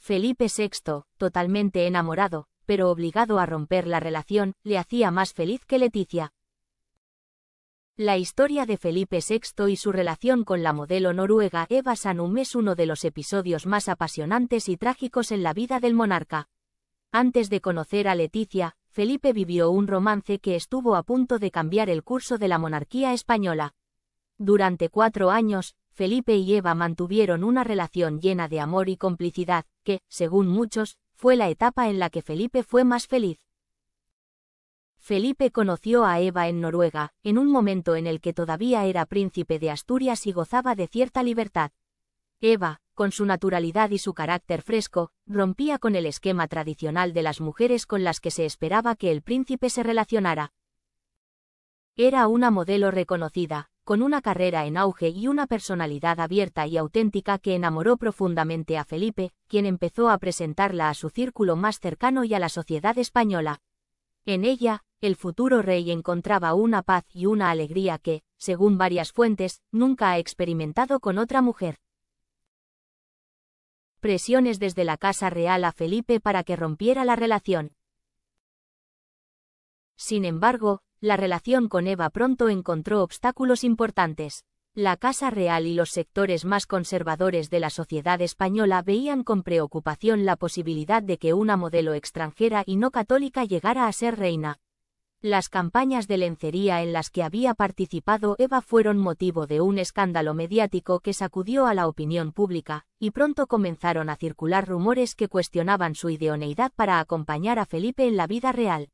Felipe VI, totalmente enamorado, pero obligado a romper la relación, le hacía más feliz que Leticia. La historia de Felipe VI y su relación con la modelo noruega Eva Sanum es uno de los episodios más apasionantes y trágicos en la vida del monarca. Antes de conocer a Leticia, Felipe vivió un romance que estuvo a punto de cambiar el curso de la monarquía española. Durante cuatro años, Felipe y Eva mantuvieron una relación llena de amor y complicidad, que, según muchos, fue la etapa en la que Felipe fue más feliz. Felipe conoció a Eva en Noruega, en un momento en el que todavía era príncipe de Asturias y gozaba de cierta libertad. Eva, con su naturalidad y su carácter fresco, rompía con el esquema tradicional de las mujeres con las que se esperaba que el príncipe se relacionara. Era una modelo reconocida, con una carrera en auge y una personalidad abierta y auténtica que enamoró profundamente a Felipe, quien empezó a presentarla a su círculo más cercano y a la sociedad española. En ella, el futuro rey encontraba una paz y una alegría que, según varias fuentes, nunca ha experimentado con otra mujer. Presiones desde la Casa Real a Felipe para que rompiera la relación. Sin embargo, la relación con Eva pronto encontró obstáculos importantes. La Casa Real y los sectores más conservadores de la sociedad española veían con preocupación la posibilidad de que una modelo extranjera y no católica llegara a ser reina. Las campañas de lencería en las que había participado Eva fueron motivo de un escándalo mediático que sacudió a la opinión pública, y pronto comenzaron a circular rumores que cuestionaban su idoneidad para acompañar a Felipe en la vida real.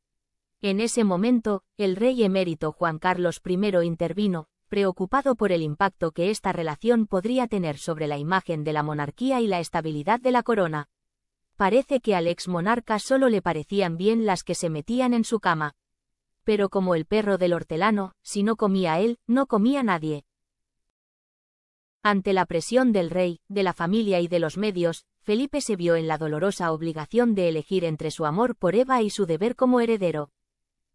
En ese momento, el rey emérito Juan Carlos I intervino, preocupado por el impacto que esta relación podría tener sobre la imagen de la monarquía y la estabilidad de la corona. Parece que al ex monarca solo le parecían bien las que se metían en su cama. Pero como el perro del hortelano, si no comía él, no comía nadie. Ante la presión del rey, de la familia y de los medios, Felipe se vio en la dolorosa obligación de elegir entre su amor por Eva y su deber como heredero.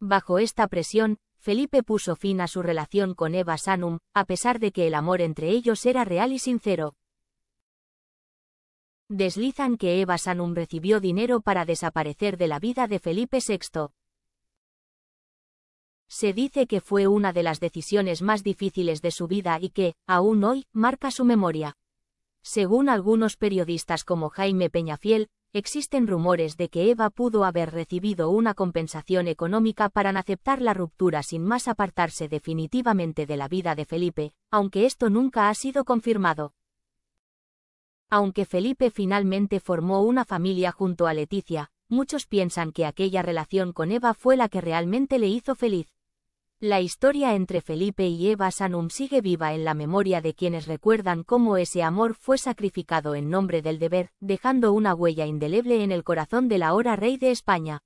Bajo esta presión, Felipe puso fin a su relación con Eva Sanum, a pesar de que el amor entre ellos era real y sincero. Deslizan que Eva Sanum recibió dinero para desaparecer de la vida de Felipe VI. Se dice que fue una de las decisiones más difíciles de su vida y que, aún hoy, marca su memoria. Según algunos periodistas como Jaime Peñafiel, existen rumores de que Eva pudo haber recibido una compensación económica para aceptar la ruptura sin más apartarse definitivamente de la vida de Felipe, aunque esto nunca ha sido confirmado. Aunque Felipe finalmente formó una familia junto a Leticia, muchos piensan que aquella relación con Eva fue la que realmente le hizo feliz. La historia entre Felipe y Eva Sanum sigue viva en la memoria de quienes recuerdan cómo ese amor fue sacrificado en nombre del deber, dejando una huella indeleble en el corazón del ahora rey de España.